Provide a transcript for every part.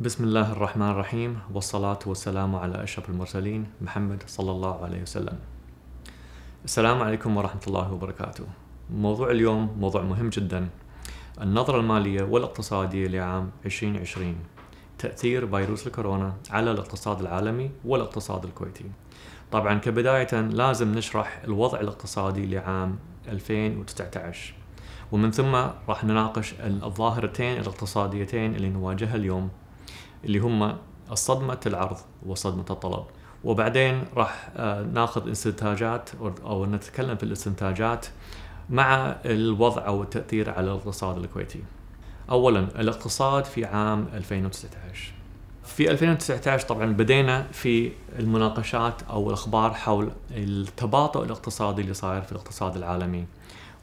بسم الله الرحمن الرحيم والصلاة والسلام على أشرف المرسلين محمد صلى الله عليه وسلم السلام عليكم ورحمة الله وبركاته موضوع اليوم موضوع مهم جدا النظرة المالية والاقتصادية لعام 2020 تأثير فيروس الكورونا على الاقتصاد العالمي والاقتصاد الكويتي طبعا كبداية لازم نشرح الوضع الاقتصادي لعام 2019 ومن ثم راح نناقش الظاهرتين الاقتصاديتين اللي نواجهها اليوم اللي هم صدمة العرض وصدمة الطلب وبعدين راح آه، ناخذ استنتاجات أو نتكلم في الاستنتاجات مع الوضع أو التأثير على الاقتصاد الكويتي أولا الاقتصاد في عام 2019 في 2019 طبعا بدينا في المناقشات او الاخبار حول التباطؤ الاقتصادي اللي صاير في الاقتصاد العالمي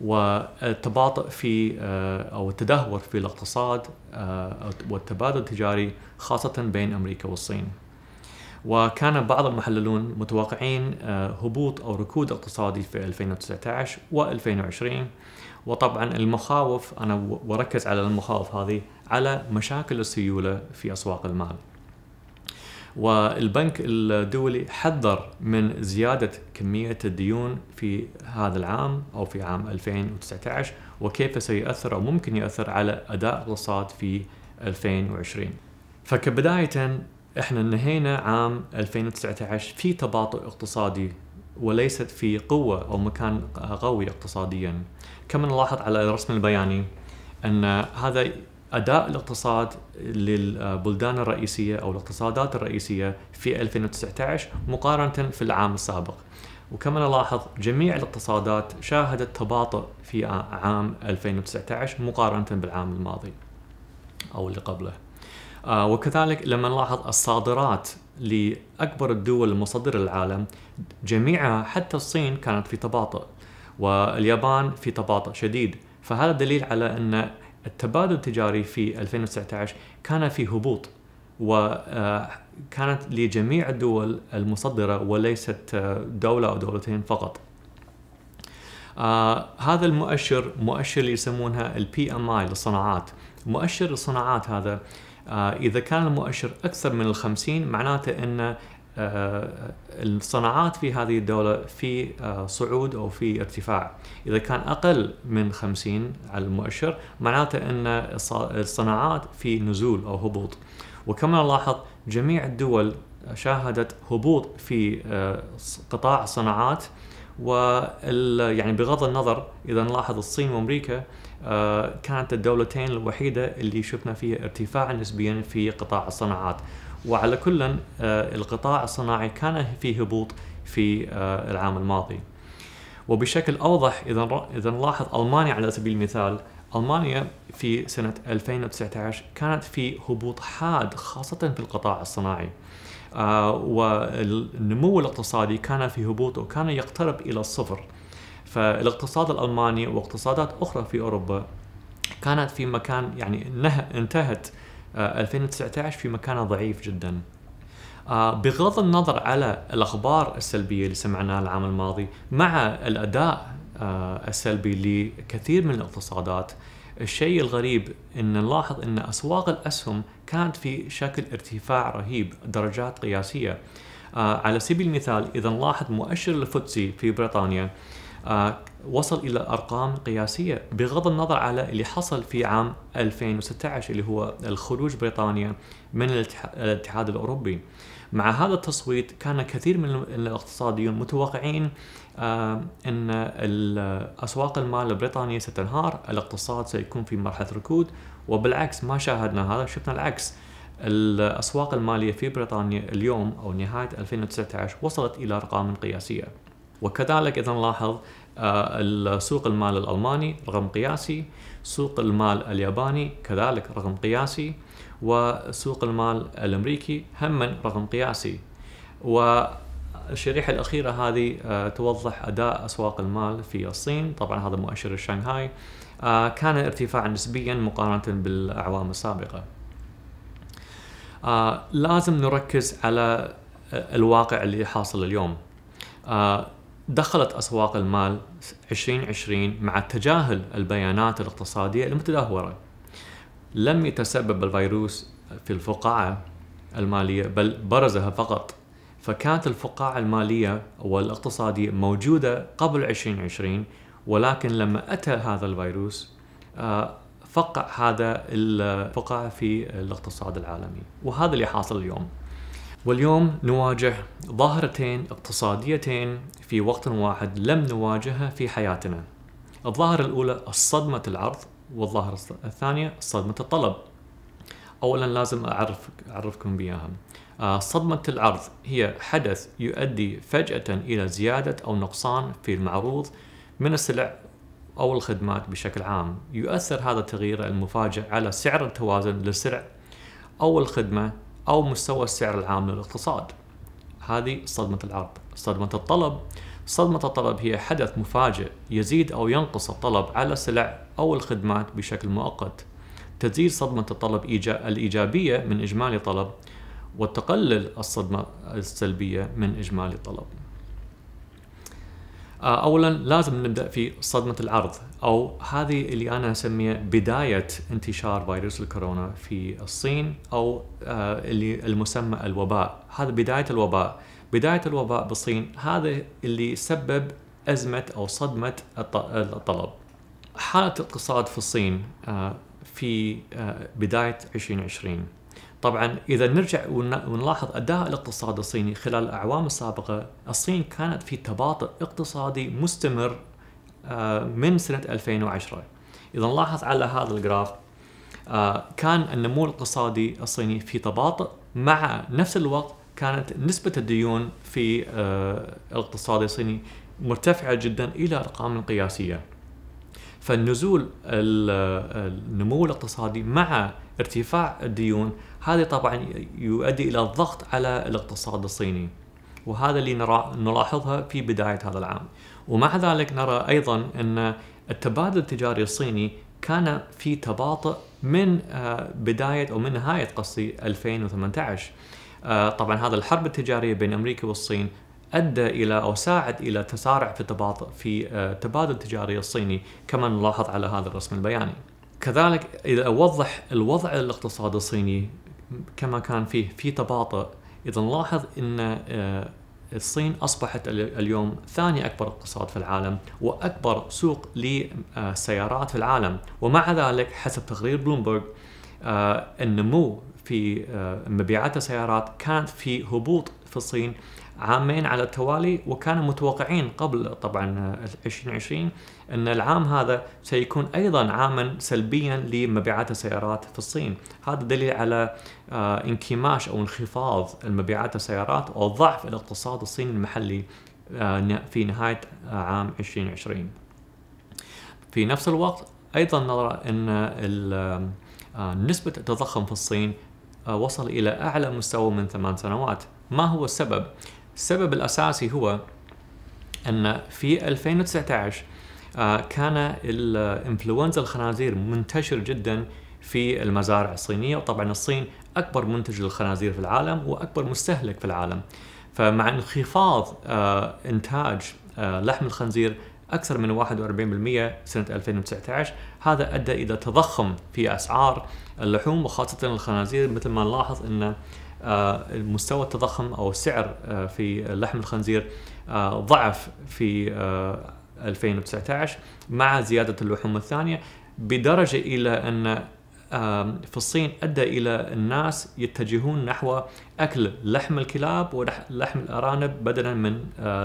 والتباطؤ في آه، او التدهور في الاقتصاد آه، والتبادل التجاري خاصه بين امريكا والصين. وكان بعض المحللون متوقعين آه، هبوط او ركود اقتصادي في 2019 و2020 وطبعا المخاوف انا وركز على المخاوف هذه على مشاكل السيوله في اسواق المال. والبنك الدولي حذر من زيادة كمية الديون في هذا العام أو في عام 2019 وكيف سيؤثر أو ممكن يؤثر على أداء الاقتصاد في 2020 فكبداية احنا انهينا عام 2019 في تباطؤ اقتصادي وليست في قوة أو مكان قوي اقتصاديا كما نلاحظ على الرسم البياني أن هذا اداء الاقتصاد للبلدان الرئيسيه او الاقتصادات الرئيسيه في 2019 مقارنه في العام السابق. وكما نلاحظ جميع الاقتصادات شاهدت تباطؤ في عام 2019 مقارنه بالعام الماضي او اللي قبله. آه، وكذلك لما نلاحظ الصادرات لاكبر الدول المصدره للعالم جميعها حتى الصين كانت في تباطؤ واليابان في تباطؤ شديد فهذا دليل على ان التبادل التجاري في 2019 كان في هبوط وكانت آه، لجميع الدول المصدرة وليست آه، دولة أو دولتين فقط آه هذا المؤشر مؤشر اللي يسمونها الـ PMI للصناعات مؤشر الصناعات هذا آه اذا كان المؤشر اكثر من الخمسين معناته ان آه، الصناعات في هذه الدولة في آه، صعود أو في ارتفاع إذا كان أقل من 50 على المؤشر معناته أن الصناعات في نزول أو هبوط وكما نلاحظ جميع الدول شاهدت هبوط في آه، قطاع الصناعات و يعني بغض النظر اذا نلاحظ الصين وامريكا كانت الدولتين الوحيده اللي شفنا فيها ارتفاع نسبيا في قطاع الصناعات وعلى كل آه، القطاع الصناعي كان في هبوط في آه، العام الماضي وبشكل أوضح إذا إذا نلاحظ ألمانيا على سبيل المثال ألمانيا في سنة 2019 كانت في هبوط حاد خاصة في القطاع الصناعي آه، والنمو الاقتصادي كان في هبوط وكان يقترب إلى الصفر فالاقتصاد الألماني واقتصادات أخرى في أوروبا كانت في مكان يعني انتهت 2019 آه، في مكانه ضعيف جدا آه، بغض النظر على الأخبار السلبية اللي سمعناها العام الماضي مع الأداء آه، السلبي لكثير من الاقتصادات الشيء الغريب ان نلاحظ ان اسواق الاسهم كانت في شكل ارتفاع رهيب درجات قياسيه على سبيل المثال اذا نلاحظ مؤشر الفوتسي في بريطانيا وصل إلى أرقام قياسية بغض النظر على اللي حصل في عام 2016 اللي هو الخروج بريطانيا من الاتحاد الأوروبي مع هذا التصويت كان كثير من الاقتصاديون متوقعين آه، أن أسواق المال البريطانية ستنهار الاقتصاد سيكون في مرحلة ركود وبالعكس ما شاهدنا هذا شفنا العكس الأسواق المالية في بريطانيا اليوم أو نهاية 2019 وصلت إلى أرقام قياسية وكذلك إذا نلاحظ آه، سوق المال الألماني رقم قياسي سوق المال الياباني كذلك رقم قياسي وسوق المال الأمريكي هم رقم قياسي والشريحة الأخيرة هذه آه، توضح أداء أسواق المال في الصين طبعا هذا مؤشر شنغهاي آه، كان ارتفاعا نسبيا مقارنة بالأعوام السابقة لازم نركز على الواقع اللي حاصل اليوم دخلت أسواق المال 2020 مع تجاهل البيانات الاقتصادية المتدهورة لم يتسبب الفيروس في الفقاعة المالية بل برزها فقط فكانت الفقاعة المالية والاقتصادية موجودة قبل 2020 ولكن لما أتى هذا الفيروس آه، فقع هذا الفقاعة في الاقتصاد العالمي وهذا اللي حاصل اليوم واليوم نواجه ظاهرتين اقتصاديتين في وقت واحد لم نواجهها في حياتنا الظاهرة الأولى صدمة العرض والظاهرة الثانية صدمة الطلب أولا لازم أعرف أعرفكم بياها آه، صدمة العرض هي حدث يؤدي فجأة إلى زيادة أو نقصان في المعروض من السلع أو الخدمات بشكل عام يؤثر هذا التغيير المفاجئ على سعر التوازن للسلع أو الخدمة أو مستوى السعر العام للاقتصاد هذه صدمة العرض صدمة الطلب صدمة الطلب هي حدث مفاجئ يزيد أو ينقص الطلب على السلع أو الخدمات بشكل مؤقت تزيد صدمة الطلب الإيجابية من إجمالي طلب وتقلل الصدمة السلبية من إجمالي طلب آه، أولا لازم نبدأ في صدمة العرض أو هذه اللي أنا أسميها بداية انتشار فيروس الكورونا في الصين أو آه، اللي المسمى الوباء هذا بداية الوباء بداية الوباء بالصين هذا اللي سبب أزمة أو صدمة الطلب حالة الاقتصاد في الصين آه، في آه، بداية 2020 طبعا إذا نرجع ونلاحظ أداء الاقتصاد الصيني خلال الأعوام السابقة الصين كانت في تباطؤ اقتصادي مستمر آه، من سنة 2010 إذا نلاحظ على هذا الجراف آه، كان النمو الاقتصادي الصيني في تباطؤ مع نفس الوقت كانت نسبة الديون في آه، الاقتصاد الصيني مرتفعة جدا إلى أرقام قياسية فالنزول النمو الاقتصادي مع ارتفاع الديون هذا طبعا يؤدي إلى الضغط على الاقتصاد الصيني وهذا اللي نلاحظها في بداية هذا العام ومع ذلك نرى أيضا أن التبادل التجاري الصيني كان في تباطؤ من آه، بداية أو من نهاية قصدي 2018 آه، طبعا هذا الحرب التجارية بين أمريكا والصين أدى إلى أو ساعد إلى تسارع في التباطؤ في التبادل آه، التجاري الصيني كما نلاحظ على هذا الرسم البياني كذلك إذا أوضح الوضع الاقتصادي الصيني كما كان فيه في تباطؤ إذا نلاحظ أن الصين أصبحت اليوم ثاني أكبر اقتصاد في العالم وأكبر سوق للسيارات في العالم ومع ذلك حسب تقرير بلومبرج آه، النمو في آه، مبيعات السيارات كان في هبوط في الصين عامين على التوالي وكانوا متوقعين قبل طبعا 2020 ان العام هذا سيكون ايضا عاما سلبيا لمبيعات السيارات في الصين، هذا دليل على آه، انكماش او انخفاض المبيعات السيارات او ضعف الاقتصاد الصيني المحلي آه، في نهايه آه، عام 2020. في نفس الوقت ايضا نرى ان نسبه التضخم في الصين وصل الى اعلى مستوى من ثمان سنوات، ما هو السبب؟ السبب الأساسي هو أن في 2019 آه، كان الانفلونزا الخنازير منتشر جدا في المزارع الصينية وطبعا الصين أكبر منتج للخنازير في العالم وأكبر مستهلك في العالم فمع انخفاض آه، إنتاج آه، لحم الخنزير أكثر من 41% سنة 2019 هذا أدى إلى تضخم في أسعار اللحوم وخاصة الخنازير مثل ما نلاحظ انه آه، مستوى التضخم او السعر آه، في لحم الخنزير آه، ضعف في 2019 مع زياده اللحوم الثانيه بدرجه الى ان في الصين ادى الى الناس يتجهون نحو اكل لحم الكلاب ولحم الارانب بدلا من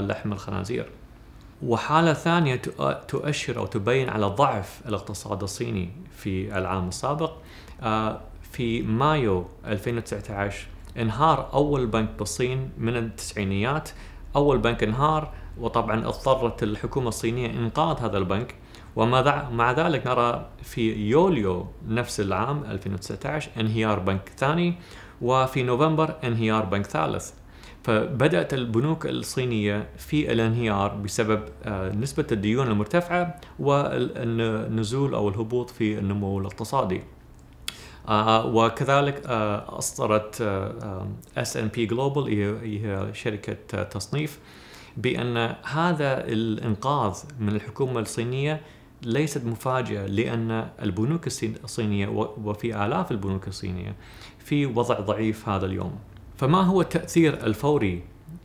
لحم الخنازير. وحاله ثانيه تؤشر او تبين على ضعف الاقتصاد الصيني في العام السابق في مايو 2019 انهار أول بنك بالصين من التسعينيات أول بنك انهار وطبعا اضطرت الحكومة الصينية إنقاذ هذا البنك ومع ذلك نرى في يوليو نفس العام 2019 انهيار بنك ثاني وفي نوفمبر انهيار بنك ثالث فبدأت البنوك الصينية في الانهيار بسبب آه، نسبة الديون المرتفعة والنزول أو الهبوط في النمو الاقتصادي آه، وكذلك آه، أصدرت اس ان بي جلوبال هي شركة آه، تصنيف بأن هذا الإنقاذ من الحكومة الصينية ليست مفاجئة لأن البنوك الصينية وفي آلاف البنوك الصينية في وضع ضعيف هذا اليوم فما هو التأثير الفوري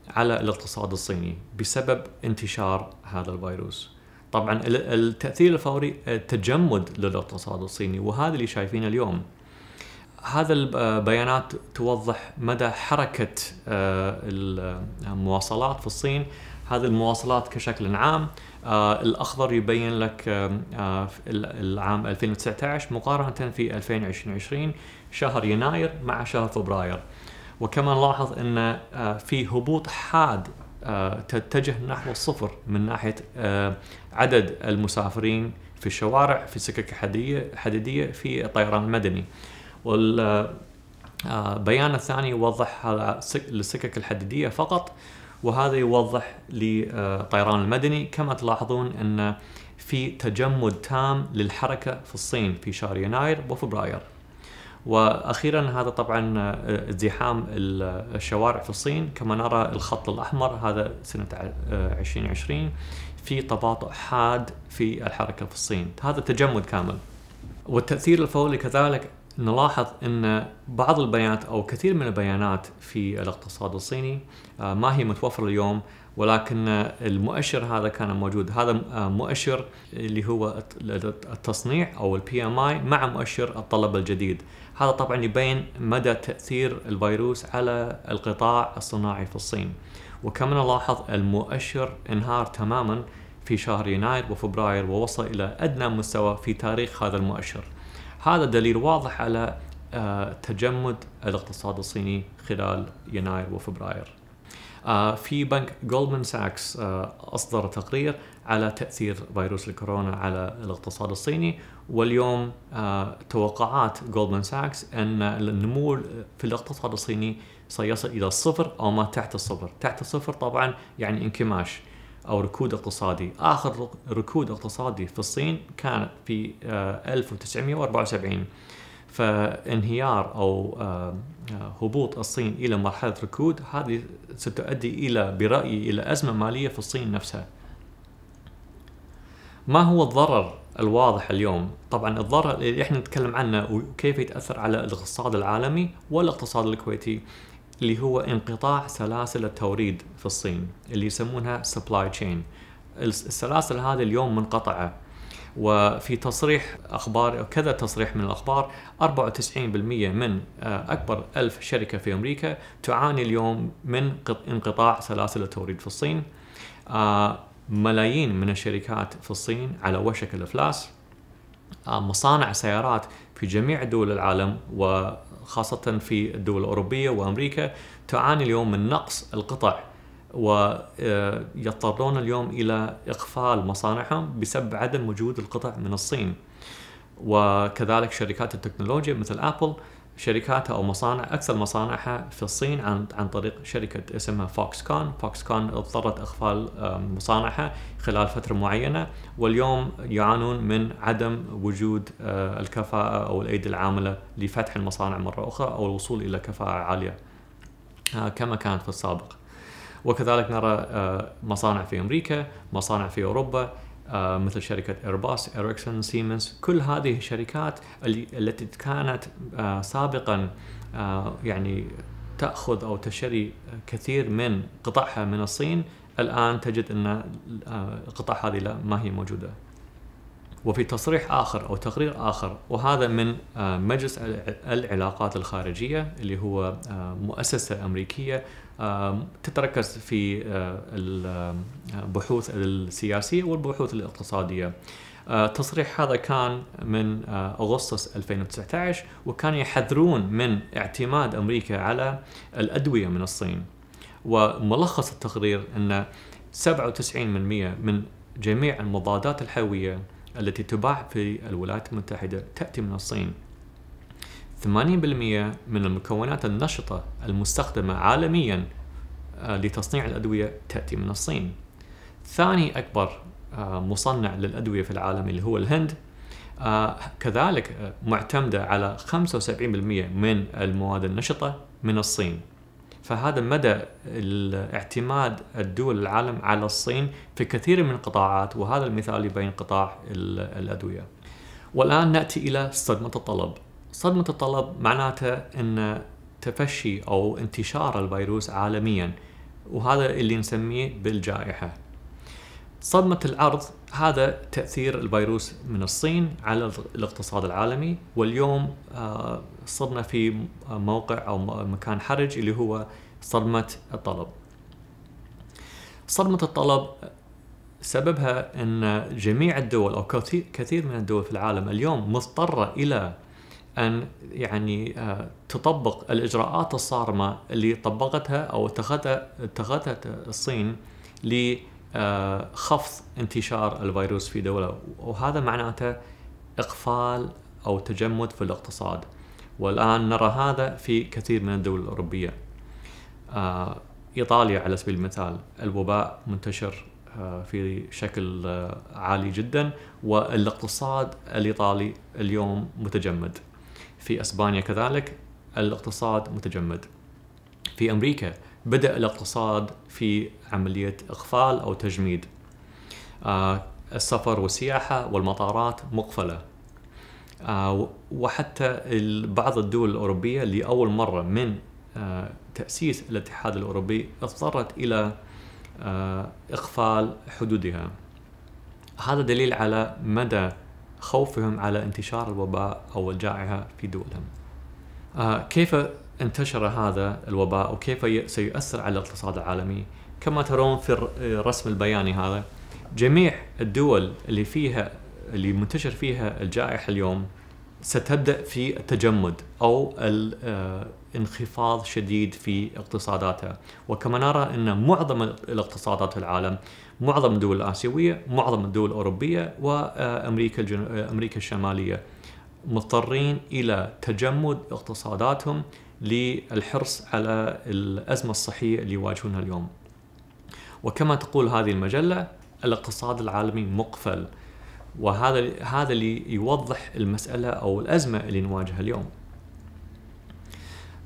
على الاقتصاد الصيني بسبب انتشار هذا الفيروس طبعا التأثير الفوري تجمد للاقتصاد الصيني وهذا اللي شايفينه اليوم هذا البيانات آه، توضح مدى حركة آه، المواصلات آه، في الصين هذه المواصلات كشكل عام الأخضر يبين لك العام 2019 مقارنة في 2020 شهر يناير مع شهر فبراير وكما نلاحظ أن في هبوط حاد تتجه نحو الصفر من ناحية عدد المسافرين في الشوارع في السكك الحديدية في الطيران المدني والبيان آه، الثاني يوضح هذا للسكك الحديدية فقط وهذا يوضح للطيران آه، المدني كما تلاحظون أن في تجمد تام للحركة في الصين في شهر يناير وفبراير واخيرا هذا طبعا آه، ازدحام الشوارع في الصين كما نرى الخط الاحمر هذا سنه 2020 في تباطؤ حاد في الحركه في الصين هذا تجمد كامل والتاثير الفوري كذلك نلاحظ ان بعض البيانات او كثير من البيانات في الاقتصاد الصيني آه، ما هي متوفره اليوم ولكن المؤشر هذا كان موجود هذا آه، مؤشر اللي هو التصنيع او البي ام اي مع مؤشر الطلب الجديد هذا طبعا يبين مدى تاثير الفيروس على القطاع الصناعي في الصين وكما نلاحظ المؤشر انهار تماما في شهر يناير وفبراير ووصل الى ادنى مستوى في تاريخ هذا المؤشر هذا دليل واضح على آه، تجمد الاقتصاد الصيني خلال يناير وفبراير آه، في بنك جولدمان آه، ساكس اصدر تقرير على تاثير فيروس الكورونا على الاقتصاد الصيني واليوم توقعات جولدمان ساكس ان النمو في الاقتصاد الصيني سيصل الى الصفر او ما تحت الصفر، تحت الصفر طبعا يعني انكماش أو ركود اقتصادي آخر ركود اقتصادي في الصين كان في 1974 آه، فانهيار أو آه، آه، هبوط الصين إلى مرحلة ركود هذه ستؤدي إلى برأيي إلى أزمة مالية في الصين نفسها ما هو الضرر الواضح اليوم طبعا الضرر اللي احنا نتكلم عنه وكيف يتاثر على الاقتصاد العالمي والاقتصاد الكويتي اللي هو انقطاع سلاسل التوريد في الصين اللي يسمونها سبلاي تشين السلاسل هذه اليوم منقطعه وفي تصريح اخبار كذا تصريح من الاخبار 94% من آه، اكبر ألف شركه في امريكا تعاني اليوم من انقطاع سلاسل التوريد في الصين آه، ملايين من الشركات في الصين على وشك الافلاس آه، مصانع سيارات في جميع دول العالم خاصة في الدول الأوروبية وأمريكا تعاني اليوم من نقص القطع ويضطرون اليوم إلى إقفال مصانعهم بسبب عدم وجود القطع من الصين وكذلك شركات التكنولوجيا مثل أبل شركاتها او مصانع اكثر مصانعها في الصين عن عن طريق شركه اسمها فوكس كون، فوكس كون اضطرت اقفال مصانعها خلال فتره معينه واليوم يعانون من عدم وجود الكفاءه او الايدي العامله لفتح المصانع مره اخرى او الوصول الى كفاءه عاليه كما كانت في السابق. وكذلك نرى مصانع في امريكا، مصانع في اوروبا، آه، مثل شركة إيرباص، إريكسون، سيمنز، كل هذه الشركات التي كانت آه، سابقا آه، يعني تأخذ أو تشتري كثير من قطعها من الصين الآن تجد أن القطع هذه ما هي موجودة وفي تصريح آخر أو تقرير آخر وهذا من آه، مجلس العلاقات الخارجية اللي هو آه، مؤسسة أمريكية آه، تتركز في البحوث السياسية والبحوث الاقتصادية التصريح هذا كان من أغسطس 2019 وكان يحذرون من اعتماد أمريكا على الأدوية من الصين وملخص التقرير أن 97% من جميع المضادات الحيوية التي تباع في الولايات المتحدة تأتي من الصين 80% من المكونات النشطة المستخدمة عالميا آه، لتصنيع الأدوية تأتي من الصين ثاني أكبر آه، مصنع للأدوية في العالم اللي هو الهند آه، كذلك معتمدة على 75% من المواد النشطة من الصين فهذا مدى اعتماد الدول العالم على الصين في كثير من القطاعات وهذا المثال يبين قطاع الأدوية والآن نأتي إلى صدمة الطلب صدمة الطلب معناته أن تفشي أو انتشار الفيروس عالميا وهذا اللي نسميه بالجائحة صدمة العرض هذا تأثير الفيروس من الصين على الاقتصاد العالمي واليوم آه، صرنا في موقع أو مكان حرج اللي هو صدمة الطلب صدمة الطلب سببها أن جميع الدول أو كثير من الدول في العالم اليوم مضطرة إلى أن يعني آه، تطبق الإجراءات الصارمة اللي طبقتها أو اتخذتها الصين لتطبيق آه، خفض انتشار الفيروس في دولة وهذا معناته إقفال أو تجمد في الاقتصاد والآن نرى هذا في كثير من الدول الأوروبية آه، إيطاليا على سبيل المثال الوباء منتشر آه، في شكل عالي جدا والاقتصاد الإيطالي اليوم متجمد في أسبانيا كذلك الاقتصاد متجمد في أمريكا بدأ الاقتصاد في عملية إغفال أو تجميد آه، السفر والسياحة والمطارات مقفلة آه، وحتى بعض الدول الأوروبية لأول مرة من آه، تأسيس الاتحاد الأوروبي اضطرت إلى إقفال حدودها هذا دليل على مدى خوفهم على انتشار الوباء أو الجائحه في دولهم كيف انتشر هذا الوباء وكيف سيؤثر على الاقتصاد العالمي كما ترون في الرسم البياني هذا جميع الدول اللي فيها اللي منتشر فيها الجائحة اليوم ستبدأ في التجمد أو آه، انخفاض شديد في اقتصاداتها وكما نرى أن معظم الاقتصادات العالم معظم الدول الآسيوية معظم الدول الأوروبية وأمريكا آه، آه، أمريكا الشمالية مضطرين إلى تجمد اقتصاداتهم للحرص على الأزمة الصحية اللي يواجهونها اليوم وكما تقول هذه المجلة الاقتصاد العالمي مقفل وهذا هذا اللي يوضح المسألة أو الأزمة اللي نواجهها اليوم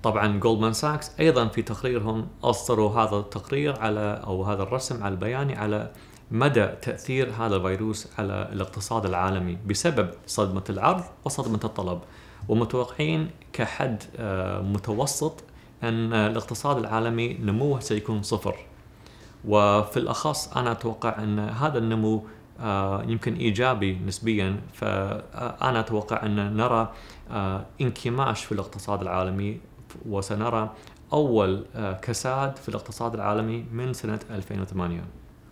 طبعا جولدمان ساكس ايضا في تقريرهم اصدروا هذا التقرير على او هذا الرسم على البياني على مدى تاثير هذا الفيروس على الاقتصاد العالمي بسبب صدمه العرض وصدمه الطلب ومتوقعين كحد آه، متوسط أن آه، الاقتصاد العالمي نموه سيكون صفر وفي الأخص أنا أتوقع أن هذا النمو آه، يمكن إيجابي نسبيا فأنا أتوقع أن نرى انكماش في الاقتصاد العالمي وسنرى أول كساد في الاقتصاد العالمي من سنة 2008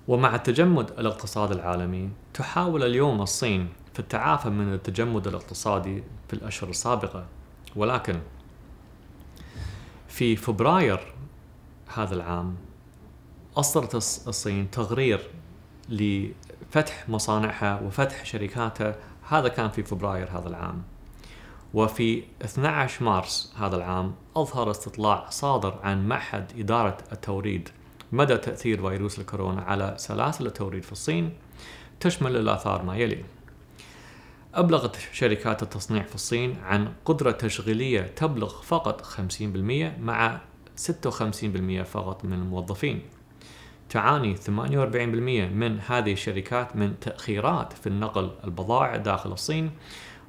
ومع تجمد الاقتصاد العالمي تحاول اليوم الصين التعافى من التجمد الاقتصادي في الأشهر السابقة ولكن في فبراير هذا العام أصدرت الصين تقرير لفتح مصانعها وفتح شركاتها هذا كان في فبراير هذا العام وفي 12 مارس هذا العام أظهر استطلاع صادر عن معهد إدارة التوريد مدى تأثير فيروس الكورونا على سلاسل التوريد في الصين تشمل الآثار ما يلي أبلغت شركات التصنيع في الصين عن قدرة تشغيلية تبلغ فقط 50% مع 56% فقط من الموظفين تعاني 48% من هذه الشركات من تأخيرات في النقل البضائع داخل الصين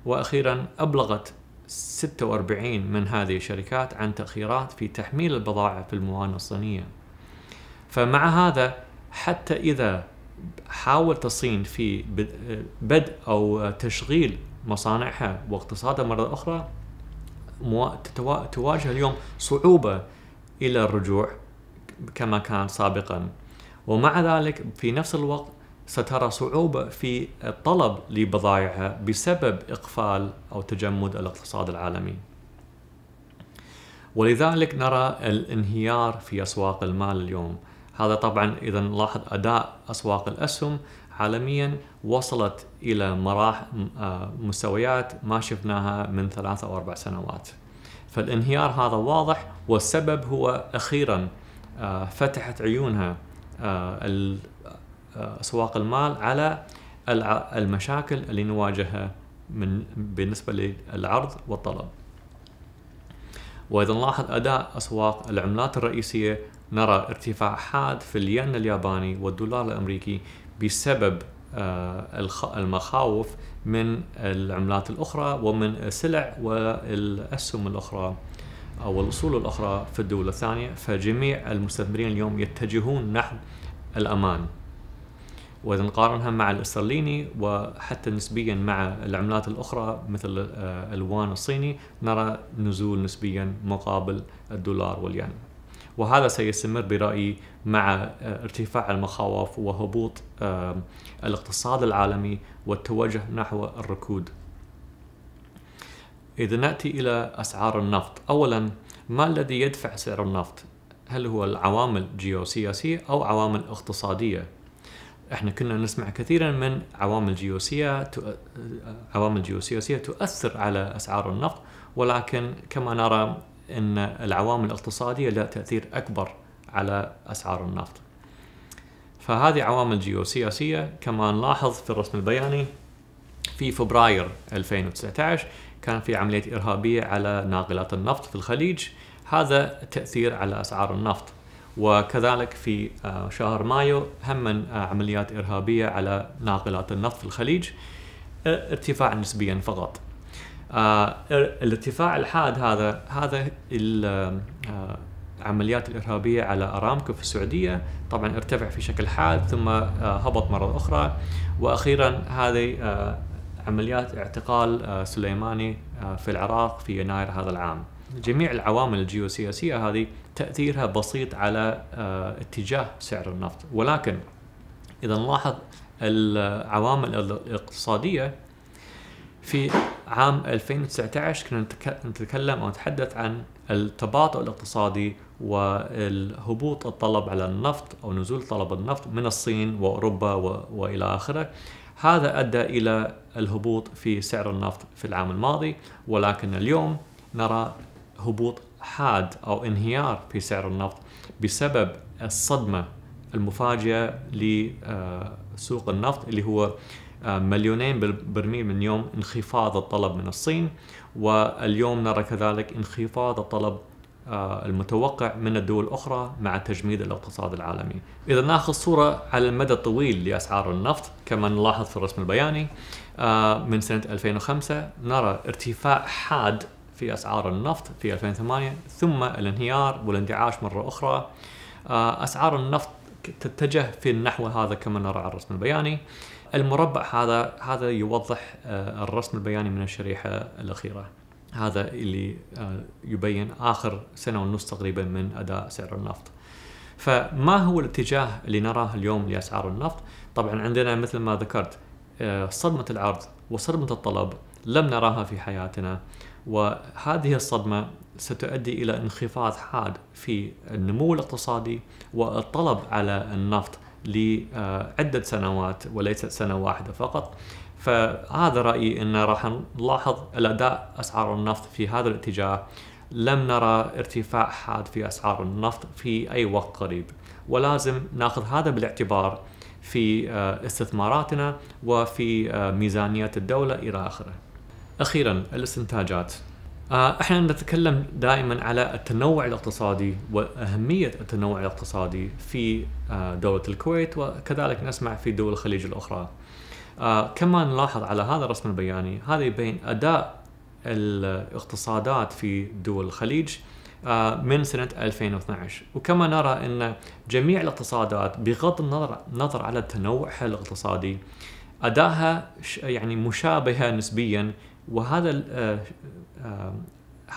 وأخيرا أبلغت 46 من هذه الشركات عن تأخيرات في تحميل البضائع في الموانئ الصينية فمع هذا حتى إذا حاول تصين في بدء او تشغيل مصانعها واقتصادها مره اخرى تواجه اليوم صعوبه الى الرجوع كما كان سابقا ومع ذلك في نفس الوقت سترى صعوبة في الطلب لبضائعها بسبب إقفال أو تجمد الاقتصاد العالمي ولذلك نرى الانهيار في أسواق المال اليوم هذا طبعا اذا نلاحظ اداء اسواق الاسهم عالميا وصلت الى مراحل آه، مستويات ما شفناها من ثلاثة او اربع سنوات. فالانهيار هذا واضح والسبب هو اخيرا آه، فتحت عيونها آه، اسواق المال على المشاكل اللي نواجهها من بالنسبه للعرض والطلب. وإذا نلاحظ أداء أسواق العملات الرئيسية نرى ارتفاع حاد في الين الياباني والدولار الأمريكي بسبب آه، المخاوف من العملات الأخرى ومن السلع والأسهم الأخرى أو الأصول الأخرى في الدول الثانية فجميع المستثمرين اليوم يتجهون نحو الأمان واذا نقارنها مع الاسترليني وحتى نسبيا مع العملات الاخرى مثل آه، الوان الصيني نرى نزول نسبيا مقابل الدولار والين وهذا سيستمر برايي مع آه، ارتفاع المخاوف وهبوط آه، الاقتصاد العالمي والتوجه نحو الركود اذا ناتي الى اسعار النفط اولا ما الذي يدفع سعر النفط هل هو العوامل الجيوسياسيه او عوامل اقتصاديه احنا كنا نسمع كثيرا من عوامل جيوسية عوامل جيوسياسية تؤثر على أسعار النفط ولكن كما نرى أن العوامل الاقتصادية لها تأثير أكبر على أسعار النفط فهذه عوامل جيوسياسية كما نلاحظ في الرسم البياني في فبراير 2019 كان في عملية إرهابية على ناقلات النفط في الخليج هذا تأثير على أسعار النفط وكذلك في آه، شهر مايو هم آه، عمليات إرهابية على ناقلات النفط في الخليج آه، ارتفاع نسبيا فقط الارتفاع الحاد هذا هذا العمليات الإرهابية على أرامكو في السعودية طبعا ارتفع في شكل حاد ثم هبط مرة أخرى وأخيرا هذه عمليات اعتقال سليماني في العراق في يناير هذا العام جميع العوامل الجيوسياسيه هذه تاثيرها بسيط على آه، اتجاه سعر النفط ولكن اذا نلاحظ العوامل الاقتصاديه في عام 2019 كنا نتكلم او نتحدث عن التباطؤ الاقتصادي والهبوط الطلب على النفط او نزول طلب النفط من الصين واوروبا والى اخره هذا ادى الى الهبوط في سعر النفط في العام الماضي ولكن اليوم نرى هبوط حاد او انهيار في سعر النفط بسبب الصدمه المفاجئه لسوق آه، النفط اللي هو آه، مليونين برميل من يوم انخفاض الطلب من الصين واليوم نرى كذلك انخفاض الطلب آه، المتوقع من الدول الأخرى مع تجميد الاقتصاد العالمي إذا نأخذ صورة على المدى الطويل لأسعار النفط كما نلاحظ في الرسم البياني من سنة 2005 نرى ارتفاع حاد في أسعار النفط في 2008 ثم الانهيار والاندعاش مرة أخرى آه، أسعار النفط تتجه في النحو هذا كما نرى على الرسم البياني المربع هذا هذا يوضح آه، الرسم البياني من الشريحة الأخيرة هذا اللي آه، يبين آخر سنة ونص تقريبا من أداء سعر النفط فما هو الاتجاه اللي نراه اليوم لأسعار النفط طبعا عندنا مثل ما ذكرت صدمة العرض وصدمة الطلب لم نراها في حياتنا وهذه الصدمة ستؤدي إلى انخفاض حاد في النمو الاقتصادي والطلب على النفط لعدة سنوات وليست سنة واحدة فقط فهذا رأيي أن راح نلاحظ الأداء أسعار النفط في هذا الاتجاه لم نرى ارتفاع حاد في أسعار النفط في أي وقت قريب ولازم ناخذ هذا بالاعتبار في آه، استثماراتنا وفي آه، ميزانية الدولة إلى آخره أخيرا الاستنتاجات آه، احنا نتكلم دائما على التنوع الاقتصادي واهميه التنوع الاقتصادي في آه، دوله الكويت وكذلك نسمع في دول الخليج الاخرى. آه، كما نلاحظ على هذا الرسم البياني هذا يبين اداء الاقتصادات في دول الخليج من سنة 2012 وكما نرى أن جميع الاقتصادات بغض النظر نظر على تنوعها الاقتصادي اداها يعني مشابهه نسبيا وهذا آه، آه،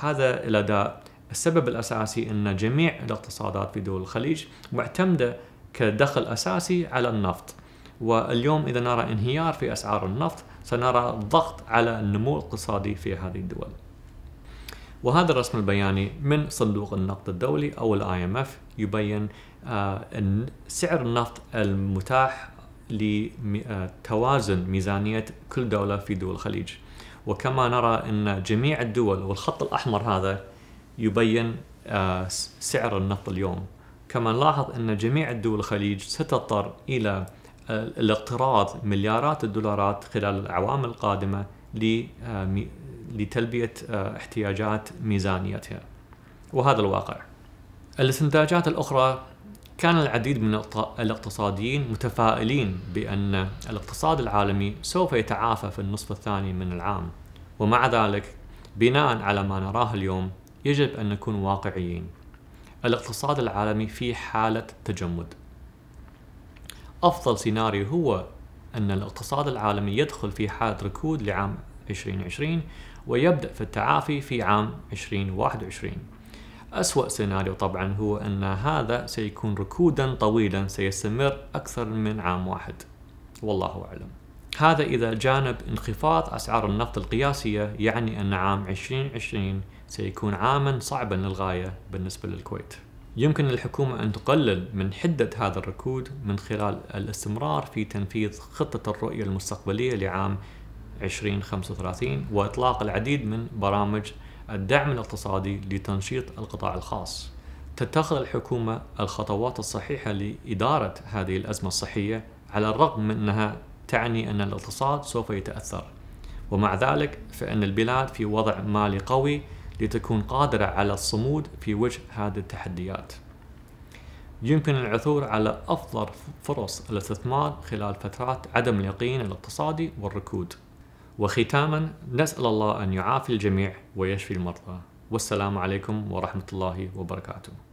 هذا الاداء السبب الاساسي ان جميع الاقتصادات في دول الخليج معتمده كدخل اساسي على النفط واليوم اذا نرى انهيار في اسعار النفط سنرى ضغط على النمو الاقتصادي في هذه الدول. وهذا الرسم البياني من صندوق النقد الدولي او الاي ام اف يبين آه، سعر النفط المتاح لتوازن آه، ميزانية كل دولة في دول الخليج وكما نرى أن جميع الدول والخط الأحمر هذا يبين آه، سعر النفط اليوم كما نلاحظ أن جميع الدول الخليج ستضطر إلى آه، الاقتراض مليارات الدولارات خلال الأعوام القادمة لتلبية احتياجات ميزانيتها وهذا الواقع الاستنتاجات الأخرى كان العديد من الاقتصاديين متفائلين بأن الاقتصاد العالمي سوف يتعافى في النصف الثاني من العام ومع ذلك بناء على ما نراه اليوم يجب أن نكون واقعيين الاقتصاد العالمي في حالة تجمد أفضل سيناريو هو أن الاقتصاد العالمي يدخل في حالة ركود لعام 2020 ويبدأ في التعافي في عام 2021 أسوأ سيناريو طبعا هو أن هذا سيكون ركودا طويلا سيستمر أكثر من عام واحد والله أعلم هذا إذا جانب انخفاض أسعار النفط القياسية يعني أن عام 2020 سيكون عاما صعبا للغاية بالنسبة للكويت يمكن للحكومة أن تقلل من حدة هذا الركود من خلال الاستمرار في تنفيذ خطة الرؤية المستقبلية لعام 2035 وإطلاق العديد من برامج الدعم الاقتصادي لتنشيط القطاع الخاص تتخذ الحكومة الخطوات الصحيحة لإدارة هذه الأزمة الصحية على الرغم من أنها تعني أن الاقتصاد سوف يتأثر ومع ذلك فإن البلاد في وضع مالي قوي لتكون قادرة على الصمود في وجه هذه التحديات يمكن العثور على أفضل فرص الاستثمار خلال فترات عدم اليقين الاقتصادي والركود وختاما نسأل الله أن يعافي الجميع ويشفي المرضى والسلام عليكم ورحمة الله وبركاته